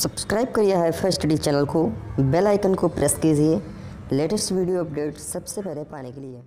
subscribe करिए high first study channel को bell icon को प्रेस कीजिए लेटेस्ट वीडियो अपडेट सबसे पहले पाने के लिए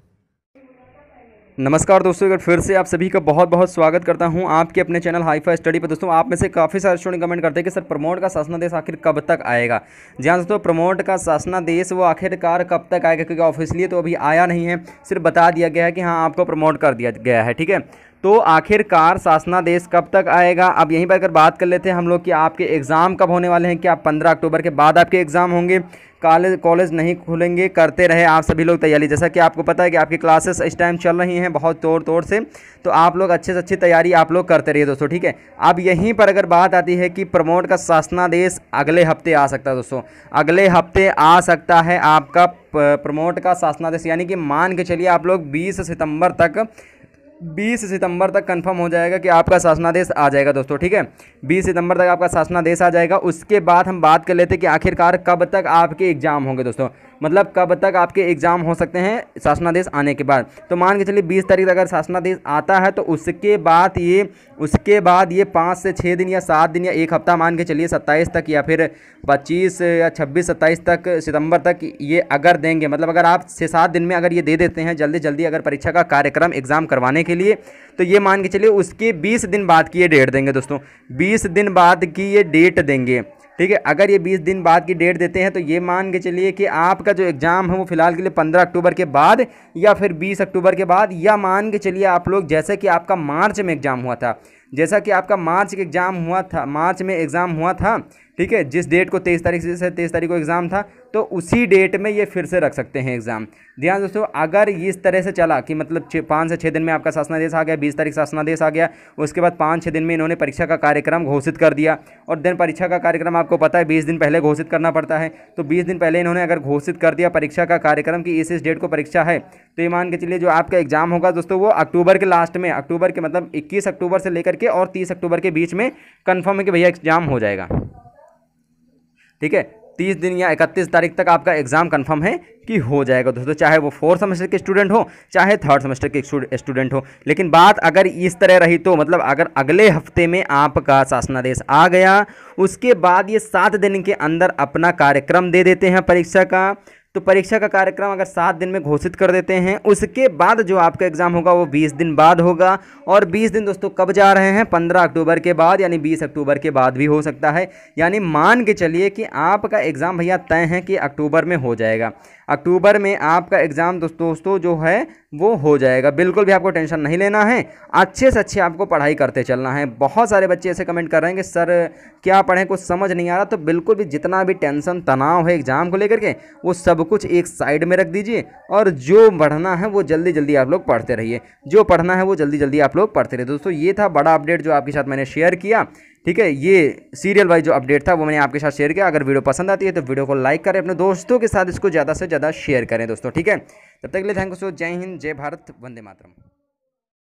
नमस्कार दोस्तों अगर फिर से आप सभी का बहुत बहुत स्वागत करता हूं आपके अपने चैनल हाईफा स्टडी पर दोस्तों आप में से काफ़ी सारे स्टूडेंट कमेंट करते हैं कि सर प्रमोट का शासनादेश आखिर कब तक आएगा जी हाँ दोस्तों प्रमोट का शासनादेश वो आखिरकार कब तक आएगा क्योंकि ऑफिशियली तो अभी आया नहीं है सिर्फ बता दिया गया है कि हाँ आपको प्रमोट कर दिया गया है ठीक है तो आखिरकार शासनादेश कब तक आएगा अब यहीं पर अगर बात कर लेते हैं हम लोग कि आपके एग्ज़ाम कब होने वाले हैं क्या पंद्रह अक्टूबर के बाद आपके एग्ज़ाम होंगे कॉलेज कॉलेज नहीं खुलेंगे करते रहे आप सभी लोग तैयारी जैसा कि आपको पता है कि आपकी क्लासेस इस टाइम चल रही हैं बहुत तोड़ तोड़ से तो आप लोग अच्छे से अच्छी तैयारी आप लोग करते रहिए दोस्तों ठीक है अब यहीं पर अगर बात आती है कि प्रमोट का शासनादेश अगले हफ्ते आ सकता है दोस्तों अगले हफ्ते आ सकता है आपका प्रमोट का शासनादेश यानी कि मान के चलिए आप लोग बीस सितंबर तक बीस सितंबर तक कंफर्म हो जाएगा कि आपका शासनादेश आ जाएगा दोस्तों ठीक है बीस सितंबर तक आपका शासनादेश आ जाएगा उसके बाद हम बात कर लेते हैं कि आखिरकार कब तक आपके एग्ज़ाम होंगे दोस्तों मतलब कब तक आपके एग्ज़ाम हो सकते हैं शासनादेश आने के बाद तो मान के चलिए बीस तारीख अगर शासनादेश आता है तो उसके बाद ये उसके बाद ये पाँच से छः दिन या सात दिन या एक हफ्ता मान के चलिए सत्ताईस तक या फिर पच्चीस या छब्बीस सत्ताईस तक सितंबर तक ये अगर देंगे मतलब अगर आप छः सात दिन में अगर ये दे देते हैं जल्दी जल्दी अगर परीक्षा का कार्यक्रम एग्ज़ाम करवाने के लिए तो ये मान के चलिए उसके बीस दिन बाद की ये डेट देंगे दोस्तों बीस दिन बाद की ये डेट देंगे ठीक है अगर ये बीस दिन बाद की डेट देते हैं तो ये मान के चलिए कि आपका जो एग्ज़ाम है वो फ़िलहाल के लिए पंद्रह अक्टूबर के बाद या फिर बीस अक्टूबर के बाद या मान के चलिए आप लोग जैसे कि आपका मार्च में एग्ज़ाम हुआ था जैसा कि आपका मार्च के एग्ज़ाम हुआ था मार्च में एग्ज़ाम हुआ था ठीक है जिस डेट को तेईस तारीख से तेईस तारीख को एग्ज़ाम था तो उसी डेट में ये फिर से रख सकते हैं एग्ज़ाम ध्यान दोस्तों अगर इस तरह से चला कि मतलब पाँच से छः दिन में आपका शासनादेश आ गया बीस तारीख शासनादेश आ गया उसके बाद पाँच छः दिन में इन्होंने परीक्षा का कार्यक्रम घोषित कर दिया और दिन परीक्षा का कार्यक्रम आपको पता है बीस दिन पहले घोषित करना पड़ता है तो बीस दिन पहले इन्होंने अगर घोषित कर दिया परीक्षा का कार्यक्रम कि इस इस डेट को परीक्षा है तो ये मान के चलिए जो आपका एग्ज़ाम होगा दोस्तों वो अक्टूबर के लास्ट में अक्टूबर के मतलब इक्कीस अक्टूबर से लेकर के के और तीस अक्टूबर के बीच में कन्फर्म है कि भैया एग्ज़ाम हो जाएगा ठीक है तीस दिन या इकतीस तारीख तक आपका एग्ज़ाम कंफर्म है कि हो जाएगा दोस्तों चाहे वो फोर्थ सेमेस्टर के स्टूडेंट हो चाहे थर्ड सेमेस्टर के स्टूडेंट हो लेकिन बात अगर इस तरह रही तो मतलब अगर अगले हफ्ते में आपका शासनादेश आ गया उसके बाद ये सात दिन के अंदर अपना कार्यक्रम दे देते हैं परीक्षा का तो परीक्षा का कार्यक्रम अगर सात दिन में घोषित कर देते हैं उसके बाद जो आपका एग्ज़ाम होगा वो बीस दिन बाद होगा और बीस दिन दोस्तों कब जा रहे हैं पंद्रह अक्टूबर के बाद यानी बीस अक्टूबर के बाद भी हो सकता है यानी मान के चलिए कि आपका एग्ज़ाम भैया तय है कि अक्टूबर में हो जाएगा अक्टूबर में आपका एग्ज़ाम दोस्तों जो है वो हो जाएगा बिल्कुल भी आपको टेंशन नहीं लेना है अच्छे से अच्छे आपको पढ़ाई करते चलना है बहुत सारे बच्चे ऐसे कमेंट कर रहे हैं कि सर क्या पढ़ें कुछ समझ नहीं आ रहा तो बिल्कुल भी जितना भी टेंशन तनाव है एग्ज़ाम को लेकर के वो सब कुछ एक साइड में रख दीजिए और जो पढ़ना है वो जल्दी जल्दी आप लोग पढ़ते रहिए जो पढ़ना है वो जल्दी जल्दी आप लोग पढ़ते रहिए दोस्तों ये था बड़ा अपडेट जो आपके साथ मैंने शेयर किया ठीक है ये सीरियल वाइज जो अपडेट था वो मैंने आपके साथ शेयर किया अगर वीडियो पसंद आती है तो वीडियो को लाइक करें अपने दोस्तों के साथ इसको ज़्यादा से ज़्यादा शेयर करें दोस्तों ठीक है तब तक के लिए थैंक यू सो जय हिंद जय भारत वंदे मातरम